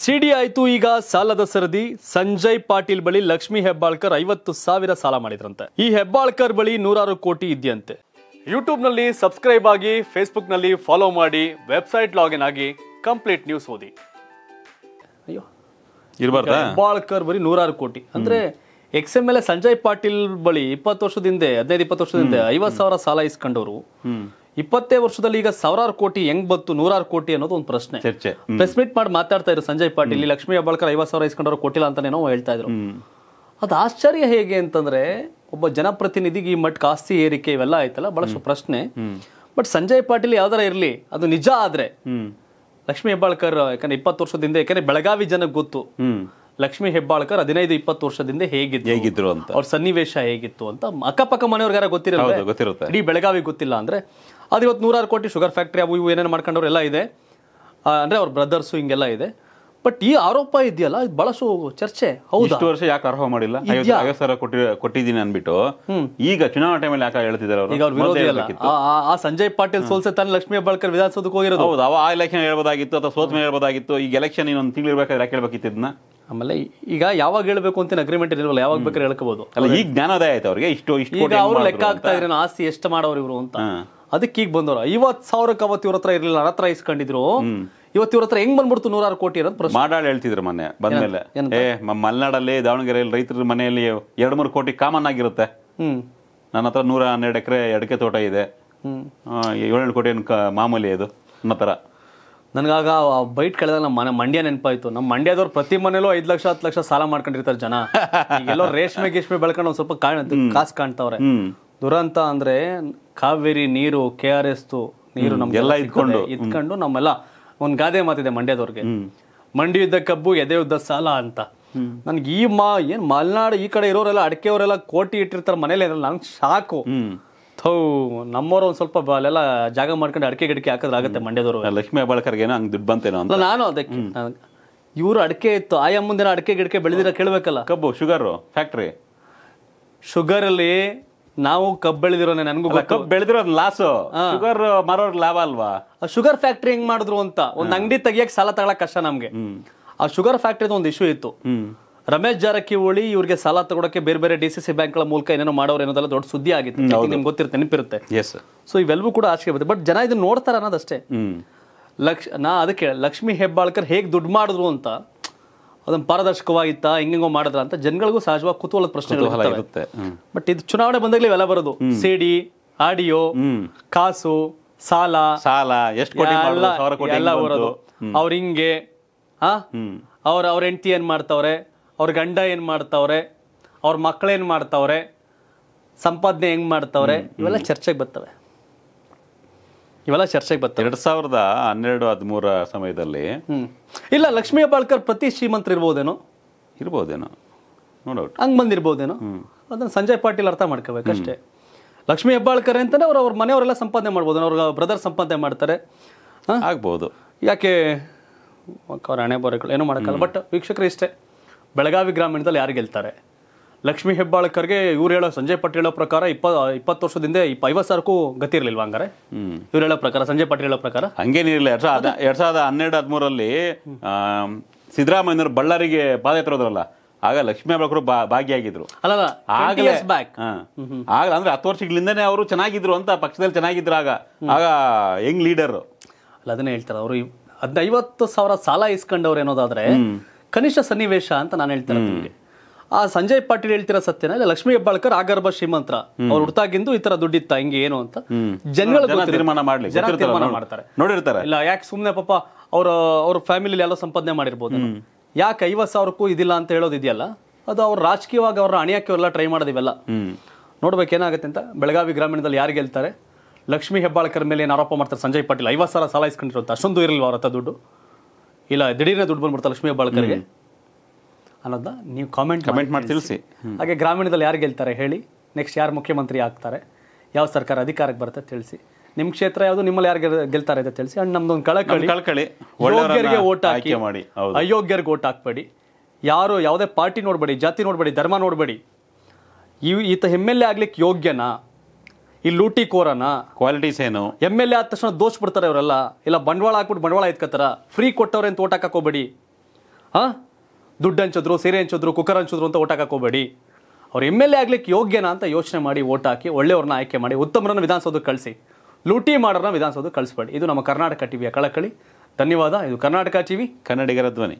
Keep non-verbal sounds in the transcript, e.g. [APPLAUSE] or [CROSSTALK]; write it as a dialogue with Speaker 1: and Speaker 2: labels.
Speaker 1: ಸಿಡಿ ಆಯ್ತು ಈಗ ಸಾಲದ ಸರದಿ ಸಂಜಯ್ ಪಾಟೀಲ್ ಬಳಿ ಲಕ್ಷ್ಮಿ ಹೆಬ್ಬಾಳ್ಕರ್ ಐವತ್ತು ಸಾವಿರ ಸಾಲ ಮಾಡಿದ್ರಂತೆ ಈ ಹೆಬ್ಬಾಳ್ಕರ್ ಬಳಿ ನೂರಾರು ಕೋಟಿ ಇದೆಯಂತೆ ನಲ್ಲಿ ಸಬ್ಸ್ಕ್ರೈಬ್ ಆಗಿ ಫೇಸ್ಬುಕ್ ನಲ್ಲಿ ಫಾಲೋ ಮಾಡಿ ವೆಬ್ಸೈಟ್ ಲಾಗಿನ್ ಆಗಿ ಕಂಪ್ಲೀಟ್ ನ್ಯೂಸ್ ಓದಿ ಅಯ್ಯೋ ಹೆಬ್ಬಾಳ್ಕರ್ ಬರೀ ನೂರಾರು ಕೋಟಿ ಅಂದ್ರೆ ex M L A Sanjay Patil ಬಳಿ ಇಪ್ಪತ್ತು ವರ್ಷದಿಂದ ಹಿಂದೆ ಹದಿನೈದು ಇಪ್ಪತ್ತು ವರ್ಷದಿಂದ ಹಿಂದೆ ಐವತ್ತು ಸಾವಿರ ಸಾಲ ಇಸ್ಕೊಂಡವರು ಇಪ್ಪತ್ತೇ ವರ್ಷದಲ್ಲಿ ಈಗ ಸಾವಿರಾರು ಕೋಟಿ ಹೆಂಗ್ ಬತ್ತು ನೂರಾರು ಕೋಟಿ ಅನ್ನೋದು ಒಂದು ಪ್ರಶ್ನೆ ಚರ್ಚೆ ಪ್ರೆಸ್ ಮೀಟ್ ಮಾಡಿ ಮಾತಾಡ್ತಾ ಇದ್ರು ಸಂಜಯ್ ಪಾಟೀಲ್ ಇಲ್ಲಿ ಲಕ್ಷ್ಮೀ ಹೆಬ್ಬಾಳ್ಕರ್ ಐವತ್ ಸಾವಿರ ಕೋಟಿಲ್ಲ ಕೊಟ್ಟಿಲ್ಲ ಅಂತಾನೇನೋ ಹೇಳ್ತಾ ಇದ್ರು ಅದು ಆಶ್ಚರ್ಯ ಹೇಗೆ ಅಂತಂದ್ರೆ ಒಬ್ಬ ಜನಪ್ರತಿನಿಧಿಗೆ ಈ ಮಟ್ಟ ಆಸ್ತಿ ಏರಿಕೆ ಇವೆಲ್ಲ ಆಯ್ತಲ್ಲ ಬಹಳಷ್ಟು ಪ್ರಶ್ನೆ ಬಟ್ ಸಂಜಯ್ ಪಾಟೀಲ್ ಯಾವ್ದಾರ ಇರಲಿ ಅದು ನಿಜ ಆದ್ರೆ ಲಕ್ಷ್ಮೀ ಹೆಬ್ಬಾಳ್ಕರ್ ಯಾಕಂದ್ರೆ ಇಪ್ಪತ್ತು ವರ್ಷದಿಂದ ಯಾಕಂದ್ರೆ ಬೆಳಗಾವಿ ಜನಕ್ಕೆ ಗೊತ್ತು ಲಕ್ಷ್ಮೀ ಹೆಬ್ಬಾಳ್ಕರ್ ಹದಿನೈದು ಇಪ್ಪತ್ತು ವರ್ಷದಿಂದ ಹೇಗಿದ್ದು ಹೇಗಿದ್ರು ಅಂತ ಅವ್ರ ಸನ್ನಿವೇಶ ಹೇಗಿತ್ತು ಅಂತ ಅಕ್ಕಪಕ್ಕ ಮನೆಯವ್ರಿಗಾರ ಗೊತ್ತಿರಲ್ಲ ಗೊತ್ತಿರುತ್ತೆ ಇಡೀ ಬೆಳಗಾವಿ ಗೊತ್ತಿಲ್ಲ ಅಂದ್ರೆ ಅದು ಇವತ್ತು ನೂರಾರು ಕೋಟಿ ಶುಗರ್ ಫ್ಯಾಕ್ಟ್ರಿ ಅವು ಇವು ಏನೇನು ಮಾಡ್ಕೊಂಡವ್ರು ಎಲ್ಲ ಇದೆ ಅಂದರೆ ಅವ್ರ ಬ್ರದರ್ಸು ಹಿಂಗೆಲ್ಲ ಇದೆ ಬಟ್ ಈ ಆರೋಪ ಇದೆಯಲ್ಲ ಇದು ಬಹಳಷ್ಟು ಚರ್ಚೆ ಹೌದು ವರ್ಷ ಯಾಕೆ ಅರ್ಹ ಮಾಡಿಲ್ಲ
Speaker 2: ಕೊಟ್ಟಿದ್ದೀನಿ ಅನ್ಬಿಟ್ಟು ಈಗ ಚುನಾವಣಾ ಟೈಮಲ್ಲಿ ಯಾಕೆ ಹೇಳ್ತಿದ್ದಾರೆ ಈಗ
Speaker 1: ಆ ಸಂಜಯ್ ಪಾಟೀಲ್ ಸೋಲ್ಸೆ ತನ್ನ ಲಕ್ಷ್ಮೀ ವಿಧಾನಸೌಧಕ್ಕೆ ಹೋಗಿರೋದು ಹೌದು
Speaker 2: ಆ ಎಲೆಕ್ಷನ್ ಹೇಳ್ಬೋದಾಗಿತ್ತು ಅಥವಾ ಸೋತ್ಮೆ ಹೇಳ್ಬೋದಾಗಿತ್ತು ಈಗ ಎಲೆಕ್ಷನ್ ಇನ್ನೊಂದು ತಿಂಗಳು ಇರ್ಬೇಕಾದ್ರೆ ಯಾಕೆ ಹೇಳ್ಬೇಕಿತ್ತು ಇದನ್ನ ಆಮೇಲೆ ಈಗ ಯಾವಾಗ ಹೇಳ್ಬೇಕು ಅಂತ ಅಗ್ರಿಮೆಂಟ್ ಇರಲಿಲ್ಲ ಯಾವಾಗ ಬೇಕಾದ್ರೆ ಹೇಳ್ಕೋಬಹುದು ಅಲ್ಲ ಈಗ
Speaker 1: ಜ್ಞಾನೋದಯ ಆಯ್ತು ಅವ್ರಿಗೆ ಇಷ್ಟು ಇಷ್ಟು ಅವರು ಲೆಕ್ಕ ಆಗ್ತಾ ಇದ್ರೆ ಆಸ್ತಿ ಎಷ್ಟು ಮಾಡೋರು ಇವರು ಅಂತ ಅದಕ್ಕೆ ಈಗ ಬಂದವರ ಐವತ್ ಸಾವಿರಕ್ಕೆ ಅವತ್ತು ಇವ್ರ ಹತ್ರ ಇರಲಿಲ್ಲ ನನ್ನ ಹತ್ರ ಇಸ್ಕೊಂಡಿದ್ರು ಇವತ್ತು ಇವ್ರ ಹತ್ರ ಹೆಂಗ್ ಬಂದ್ಬಿಡ್ತು ನೂರಾರು ಕೋಟಿ ಇರೋದು
Speaker 2: ಪ್ರಶ್ನೆ ಹೇಳ್ತಿದ್ರು ಮೊನ್ನೆ ಬಂದ್ಮೇಲೆ ಮಲೆನಾಡಲ್ಲಿ ದಾವಣಗೆರೆಯಲ್ಲಿ ರೈತರ ಮನೆಯಲ್ಲಿ ಎರಡ್ ಮೂರು ಕೋಟಿ ಕಾಮನ್ ಆಗಿರುತ್ತೆ ನನ್ನ ಹತ್ರ ನೂರ ಹನ್ನೆರಡು ಎಕರೆ ಅಡಿಕೆ ತೋಟ ಇದೆ ಏಳು ಕೋಟಿ ಮಾಮೂಲಿ ಅದು ಅನ್ನೋ ಹತ್ರ
Speaker 1: ನನಗಾಗ ಬೈಟ್ ಕಳೆದಾಗ ನಮ್ಮ ಮನೆ ಮಂಡ್ಯ ನೆನಪಾಯ್ತು ನಮ್ಮ ಮಂಡ್ಯದವ್ರು ಪ್ರತಿ ಮನೇಲೂ ಐದು ಲಕ್ಷ ಹತ್ತು ಲಕ್ಷ ಸಾಲ ಮಾಡ್ಕೊಂಡಿರ್ತಾರೆ ಜನ [LAUGHS] ಎಲ್ಲೋ ರೇಷ್ಮೆ ಗೀಷ್ಮೆ ಬೆಳ್ಕೊಂಡು ಒಂದು ಸ್ವಲ್ಪ ಕಾಣ ಕಾಸು ಕಾಣ್ತಾವ್ರೆ ದುರಂತ ಅಂದ್ರೆ ಕಾವೇರಿ ನೀರು ಕೆ ಆರ್ ಎಸ್ ನೀರು ನಮ್ಗೆಲ್ಲ ಇದ್ಕೊಂಡು ಇದ್ಕೊಂಡು ನಮ್ಮೆಲ್ಲ ಒಂದು ಗಾದೆ ಮಾತಿದೆ ಮಂಡ್ಯದವ್ರಿಗೆ ಇದ್ದ ಕಬ್ಬು ಉದ್ದ ಸಾಲ ಅಂತ ನನ್ಗೆ ಈ ಮಾ ಏನ್ ಮಲೆನಾಡು ಈ ಕಡೆ ಇರೋರೆಲ್ಲ ಅಡಕೆಯವರೆಲ್ಲ ಕೋಟಿ ಇಟ್ಟಿರ್ತಾರೆ ಮನೇಲಿ ಇರಲ್ಲ ನಂಗೆ ಶಾಕು ಥೌ ನಮ್ಮವ್ರು ಒಂದ್ ಸ್ವಲ್ಪ ಅಲ್ಲೆಲ್ಲ ಜಾಗ ಮಾಡ್ಕೊಂಡು ಅಡಕೆ ಗಿಡಕೆ ಹಾಕಿದ್ರೆ ಆಗುತ್ತೆ ಮಂಡ್ಯದವರು
Speaker 2: ಲಕ್ಷ್ಮಿ ಹೆಬ್ಬಾಳ್ಕರ್ಗೆ ಏನೋ ಹಂಗೆ ದುಡ್ಡು ಬಂತೇನೋ ನಾನು
Speaker 1: ಅದಕ್ಕೆ ಇವರು ಅಡಕೆ ಇತ್ತು ಆಯಾ ಮುಂದಿನ ಅಡಕೆ ಗಿಡಕೆ ಬೆಳೆದಿರ ಕೇಳಬೇಕಲ್ಲ ಕಬ್ಬು ಶುಗರ್ ಫ್ಯಾಕ್ಟ್ರಿ ಅಲ್ಲಿ ನಾವು ಕಬ್ ಬೆಳೆದಿರೋನೆ ನನಗೂ ಕಬ್ ಬೆಳೆದಿರೋ ಲಾಸ್ ಶುಗರ್ ಮಾರೋರ್ ಲಾಭ ಅಲ್ವಾ ಶುಗರ್ ಫ್ಯಾಕ್ಟ್ರಿ ಹೆಂಗ್ ಮಾಡಿದ್ರು ಅಂತ ಒಂದ್ ಅಂಗಡಿ ತೆಗಿಯಕ್ ಸಾಲ ತಗೊಳಕ್ ಕಷ್ಟ ನಮ್ಗೆ ಆ ಶುಗರ್ ಫ್ಯಾಕ್ಟ್ರಿದ ಒಂದು ಇಶ್ಯೂ ಇತ್ತು ರಮೇಶ್ ಜಾರಕಿಹೊಳಿ ಇವ್ರಿಗೆ ಸಾಲ ತಗೊಳಕ್ಕೆ ಬೇರೆ ಬೇರೆ ಡಿ ಸಿ ಸಿ ಬ್ಯಾಂಕ್ಗಳ ಮೂಲಕ ಏನೇನೋ ಮಾಡೋರು ಏನೋದೆಲ್ಲ ದೊಡ್ಡ ಸುದ್ದಿ ಆಗಿತ್ತು ನಿಮ್ಗೆ ಗೊತ್ತಿರುತ್ತೆ ನೆನಪಿರುತ್ತೆ ಸೊ ಇವೆಲ್ಲವೂ ಕೂಡ ಆಸೆ ಬರುತ್ತೆ ಬಟ್ ಜನ ಇದನ್ನ ನೋಡ್ತಾರ ಅನ್ನೋದಷ್ಟೇ ಲಕ್ಷ ನಾ ಅದಕ್ಕೆ ಲಕ್ಷ್ಮಿ ಹೆಬ್ಬಾಳ್ಕರ್ ಹೇಗೆ ದುಡ್ಡು ಮಾಡಿದ್ರು ಅಂತ ಅದನ್ನು ಪಾರದರ್ಶಕವಾಗಿತ್ತ ಹೆಂಗೆಂಗೋ ಮಾಡಿದ್ರ ಅಂತ ಜನಗಳಿಗೂ ಸಹಜವಾಗಿ ಕುತೂಹಲ ಪ್ರಶ್ನೆಗಳು ಇರುತ್ತೆ ಬಟ್ ಇದು ಚುನಾವಣೆ ಬಂದಾಗಲೇ ಇವೆಲ್ಲ ಬರೋದು ಸಿಡಿ ಆಡಿಯೋ ಕಾಸು ಸಾಲ ಸಾಲ ಎಷ್ಟು ಕೋಟಿ ಎಲ್ಲ ಬರೋದು ಅವ್ರ ಹಿಂಗೆ ಆ ಅವ್ರ ಅವ್ರ ಹೆಂಡತಿ ಏನು ಮಾಡ್ತಾವ್ರೆ ಅವ್ರ ಗಂಡ ಏನು ಮಾಡ್ತಾವ್ರೆ ಅವ್ರ ಮಕ್ಕಳೇನು ಮಾಡ್ತಾವ್ರೆ ಸಂಪಾದನೆ ಹೆಂಗ್ ಮಾಡ್ತಾವ್ರೆ ಇವೆಲ್ಲ ಚರ್ಚೆಗೆ ಬರ್ತವೆ
Speaker 2: ಇವೆಲ್ಲ ಚರ್ಚೆಗೆ ಬರ್ತದೆ ಎರಡ್ ಸಾವಿರದ ಹನ್ನೆರಡು ಹದಿಮೂರ ಸಮಯದಲ್ಲಿ ಇಲ್ಲ ಲಕ್ಷ್ಮೀ ಹೆಬ್ಬಾಳ್ಕರ್
Speaker 1: ಪ್ರತಿ ಶ್ರೀಮಂತರು ಇರ್ಬೋದೇನೋ ಇರ್ಬೋದೇನೋ ನೋಡೋಟ್ ಹಂಗೆ ಬಂದಿರ್ಬೋದೇನೋ ಅದನ್ನ ಸಂಜಯ್ ಪಾಟೀಲ್ ಅರ್ಥ ಮಾಡ್ಕೋಬೇಕಷ್ಟೇ ಲಕ್ಷ್ಮೀ ಹೆಬ್ಬಾಳ್ಕರ್ ಅಂತಲೇ ಅವ್ರು ಅವ್ರ ಮನೆಯವರೆಲ್ಲ ಸಂಪಾದನೆ ಮಾಡ್ಬೋದು ಅವ್ರ ಬ್ರದರ್ ಸಂಪಾದನೆ ಮಾಡ್ತಾರೆ ಆಗ್ಬೋದು ಯಾಕೆ ಅವ್ರ ಹಣೆ ಬೋರೆಗಳು ಏನೂ ಮಾಡೋಕ್ಕಲ್ಲ ಬಟ್ ವೀಕ್ಷಕರು ಇಷ್ಟೇ ಬೆಳಗಾವಿ ಗ್ರಾಮೀಣದಲ್ಲಿ ಯಾರು ಗೆಲ್ತಾರೆ ಲಕ್ಷ್ಮೀ ಹೆಬ್ಬಾಳ್ಕರ್ಗೆ ಇವ್ರು ಹೇಳೋ ಸಂಜಯ್ ಪಟೇಲ್ ಹೇಳೋ ಪ್ರಕಾರ ಇಪ್ಪ ಇಪ್ಪತ್ತು ವರ್ಷದ ಹಿಂದೆ ಇಪ್ಪ ಐವತ್ತು ಸಾವಿರಕ್ಕೂ ಗತಿ ಇರಲಿಲ್ವಾ ಹಂಗಾರೆ ಇವ್ರು ಹೇಳೋ ಪ್ರಕಾರ ಸಂಜಯ್ ಪಟೇಲ್ ಹೇಳೋ ಪ್ರಕಾರ
Speaker 2: ಹಂಗೇನಿರಲಿಲ್ಲ ಎರಡ್ ಸಾವಿರದ ಎರಡ್ ಸಾವಿರದ ಹನ್ನೆರಡು ಹದಿಮೂರಲ್ಲಿ ಸಿದ್ದರಾಮಯ್ಯನವರು ಬಳ್ಳಾರಿಗೆ ಪಾದಯಾತ್ರೆ ಹೋದ್ರಲ್ಲ ಆಗ ಲಕ್ಷ್ಮೀ ಹೆಬ್ಬಾಳ್ಕರು ಭಾಗಿಯಾಗಿದ್ರು
Speaker 1: ಅಲ್ಲ ಆಗಲೇ
Speaker 2: ಬ್ಯಾಕ್ ಅಂದ್ರೆ ಹತ್ತು ವರ್ಷಗಳಿಂದನೇ ಅವರು ಚೆನ್ನಾಗಿದ್ರು ಅಂತ ಪಕ್ಷದಲ್ಲಿ ಚೆನ್ನಾಗಿದ್ರು ಆಗ ಆಗ
Speaker 1: ಹೆಂಗ್ ಲೀಡರ್ ಅಲ್ಲ ಅದನ್ನೇ ಹೇಳ್ತಾರೆ ಅವರು ಹದಿನೈವತ್ತು ಸಾವಿರ ಸಾಲ ಇಸ್ಕೊಂಡವ್ರು ಏನೋದಾದ್ರೆ ಕನಿಷ್ಠ ಸನ್ನಿವೇಶ ಅಂತ ನಾನು ಹೇಳ್ತೇನೆ ಆ ಸಂಜಯ್ ಪಾಟೀಲ್ ಹೇಳ್ತಿರೋ ಸತ್ಯನ ಇಲ್ಲ ಲಕ್ಷ್ಮೀ ಹೆಬ್ಬಾಳ್ಕರ್ ಆಗರ್ಭ ಶ್ರೀಮಂತರ ಅವ್ರು ಹುಡ್ತಾಗಿಂದು ಈ ತರ ದುಡ್ಡಿತ್ತ ಹಿಂಗೆ ಏನು ಅಂತ ಜನಗಳ ತೀರ್ಮಾನ ಮಾಡ್ಲಿ ತೀರ್ಮಾನ ಮಾಡ್ತಾರೆ ನೋಡಿರ್ತಾರೆ ಇಲ್ಲ ಯಾಕೆ ಸುಮ್ಮನೆ ಪಾಪ ಅವ್ರ ಅವ್ರ ಫ್ಯಾಮಿಲಿ ಎಲ್ಲ ಸಂಪಾದನೆ ಮಾಡಿರ್ಬೋದು ಯಾಕೆ ಐವತ್ತು ಸಾವಿರಕ್ಕೂ ಇದಿಲ್ಲ ಅಂತ ಹೇಳೋದಿದೆಯಲ್ಲ ಅದು ಅವ್ರ ರಾಜಕೀಯವಾಗಿ ಅವ್ರ ಅಣಿಯಾಕೆ ಎಲ್ಲ ಟ್ರೈ ಮಾಡೋದಿವೆಲ್ಲ ನೋಡ್ಬೇಕು ಏನಾಗುತ್ತೆ ಅಂತ ಬೆಳಗಾವಿ ಗ್ರಾಮೀಣದಲ್ಲಿ ಯಾರು ಗೆಲ್ತಾರೆ ಲಕ್ಷ್ಮೀ ಹೆಬ್ಬಾಳ್ಕರ್ ಮೇಲೆ ಏನು ಆರೋಪ ಮಾಡ್ತಾರೆ ಸಂಜಯ್ ಪಾಟೀಲ್ ಐವತ್ತು ಸಾವಿರ ಸಾಲ ಇಸ್ಕೊಂಡಿರೋ ಅಷ್ಟೊಂದು ಇರಲ್ವ ಅವ್ರ ಹತ್ರ ದುಡ್ಡು ಇಲ್ಲ ದಿಢೀರನೇ ದುಡ್ಡು ಬಂದ್ಬಿಡ್ತಾರೆ ಲಕ್ಷ್ಮೀ ಹೆಬ್ಬಾಳ್ಕರ್ಗೆ ಅನ್ನೋದನ್ನ ನೀವು ಕಾಮೆಂಟ್ ಕಮೆಂಟ್ ಮಾಡಿ ತಿಳಿಸಿ ಹಾಗೆ ಗ್ರಾಮೀಣದಲ್ಲಿ ಯಾರು ಗೆಲ್ತಾರೆ ಹೇಳಿ ನೆಕ್ಸ್ಟ್ ಯಾರು ಮುಖ್ಯಮಂತ್ರಿ ಆಗ್ತಾರೆ ಯಾವ ಸರ್ಕಾರ ಅಧಿಕಾರಕ್ಕೆ ಬರುತ್ತೆ ತಿಳಿಸಿ ನಿಮ್ಮ ಕ್ಷೇತ್ರ ಯಾವುದು ನಿಮ್ಮಲ್ಲಿ ಯಾರು ಗೆಲ್ತಾರೆ ಅಂತ ತಿಳಿಸಿ ಅಂಡ್ ನಮ್ದೊಂದು ಕಳಕಳಿ ಕಳಕಳಿ ಯೋಗ್ಯರಿಗೆ ಓಟ್ ಹಾಕಿ ಮಾಡಿ ಅಯೋಗ್ಯರಿಗೆ ಓಟ್ ಹಾಕ್ಬೇಡಿ ಯಾರು ಯಾವುದೇ ಪಾರ್ಟಿ ನೋಡಬೇಡಿ ಜಾತಿ ನೋಡಬೇಡಿ ಧರ್ಮ ನೋಡಬೇಡಿ ಈ ಈತ ಎಮ್ ಎಲ್ ಎ ಆಗ್ಲಿಕ್ಕೆ ಯೋಗ್ಯನಾ ಈ ಲೂಟಿ ಕೋರನ ಕ್ವಾಲಿಟೀಸ್ ಏನು ಎಮ್ ಎಲ್ ಎ ಆದ ತಕ್ಷಣ ದೋಷ್ ಬಿಡ್ತಾರೆ ಅವರೆಲ್ಲ ಇಲ್ಲ ಬಂಡವಾಳ ಹಾಕ್ಬಿಟ್ಟು ಬಂಡವಾಳ ಎತ್ಕೋತಾರ ಫ್ರೀ ಕೊಟ್ಟವ್ರೆ ಅಂತ ಓಟ್ ಹಾಕೋಬೇಡಿ ಹಾ ದುಡ್ಡು ಹಂಚಿದ್ರು ಸೀರೆ ಹಂಚಿದ್ರು ಕುಕ್ಕರ್ ಹಂಚಿದ್ರು ಅಂತ ಓಟ್ ಹಾಕೋಬೇಡಿ ಅವ್ರು ಎಮ್ ಎಲ್ ಎ ಆಗ್ಲಿಕ್ಕೆ ಯೋಗ್ಯನಾ ಅಂತ ಯೋಚನೆ ಮಾಡಿ ಓಟ್ ಹಾಕಿ ಒಳ್ಳೆಯವ್ರನ್ನ ಆಯ್ಕೆ ಮಾಡಿ ಉತ್ತಮರನ್ನು ವಿಧಾನಸೌಧಕ್ಕೆ ಕಳಿಸಿ ಲೂಟಿ ಮಾಡೋರನ್ನ ವಿಧಾನಸೌಧಕ್ಕೆ ಕಳಿಸ್ಬೇಡಿ ಇದು ನಮ್ಮ ಕರ್ನಾಟಕ ಟಿವಿಯ ಕಳಕಳಿ ಧನ್ಯವಾದ ಇದು ಕರ್ನಾಟಕ ಟಿವಿ ಕನ್ನಡಿಗರ ಧ್ವನಿ